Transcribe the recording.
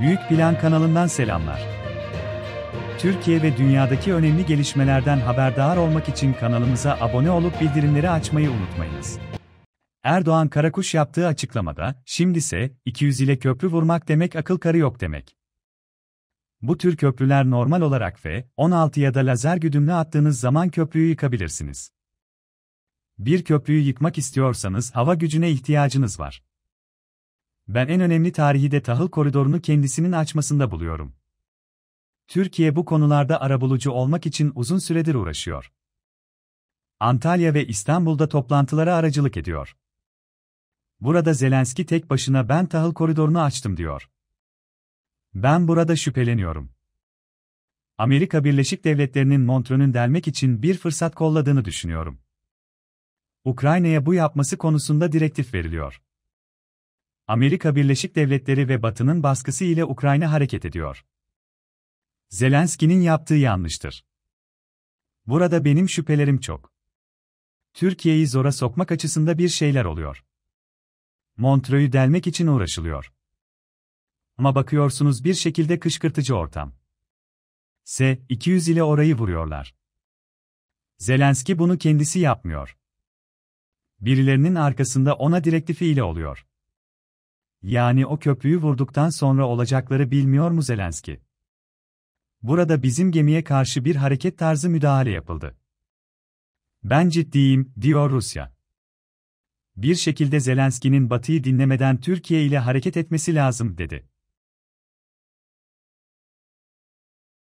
Büyük Plan kanalından selamlar. Türkiye ve dünyadaki önemli gelişmelerden haberdar olmak için kanalımıza abone olup bildirimleri açmayı unutmayınız. Erdoğan Karakuş yaptığı açıklamada, şimdise 200 ile köprü vurmak demek akıl karı yok demek. Bu tür köprüler normal olarak ve 16 ya da lazer güdümlü attığınız zaman köprüyü yıkabilirsiniz. Bir köprüyü yıkmak istiyorsanız hava gücüne ihtiyacınız var. Ben en önemli tarihi de tahıl koridorunu kendisinin açmasında buluyorum. Türkiye bu konularda arabulucu olmak için uzun süredir uğraşıyor. Antalya ve İstanbul'da toplantılara aracılık ediyor. Burada Zelenski tek başına ben tahıl koridorunu açtım diyor. Ben burada şüpheleniyorum. Amerika Birleşik Devletleri'nin Montrö'nün delmek için bir fırsat kolladığını düşünüyorum. Ukrayna'ya bu yapması konusunda direktif veriliyor. Amerika Birleşik Devletleri ve Batı'nın baskısı ile Ukrayna hareket ediyor. Zelenski'nin yaptığı yanlıştır. Burada benim şüphelerim çok. Türkiye'yi zora sokmak açısında bir şeyler oluyor. Montreux'u delmek için uğraşılıyor. Ama bakıyorsunuz bir şekilde kışkırtıcı ortam. S-200 ile orayı vuruyorlar. Zelenski bunu kendisi yapmıyor. Birilerinin arkasında ona direktifi ile oluyor. Yani o köprüyü vurduktan sonra olacakları bilmiyor mu Zelenski? Burada bizim gemiye karşı bir hareket tarzı müdahale yapıldı. Ben ciddiyim, diyor Rusya. Bir şekilde Zelenski'nin Batı'yı dinlemeden Türkiye ile hareket etmesi lazım dedi.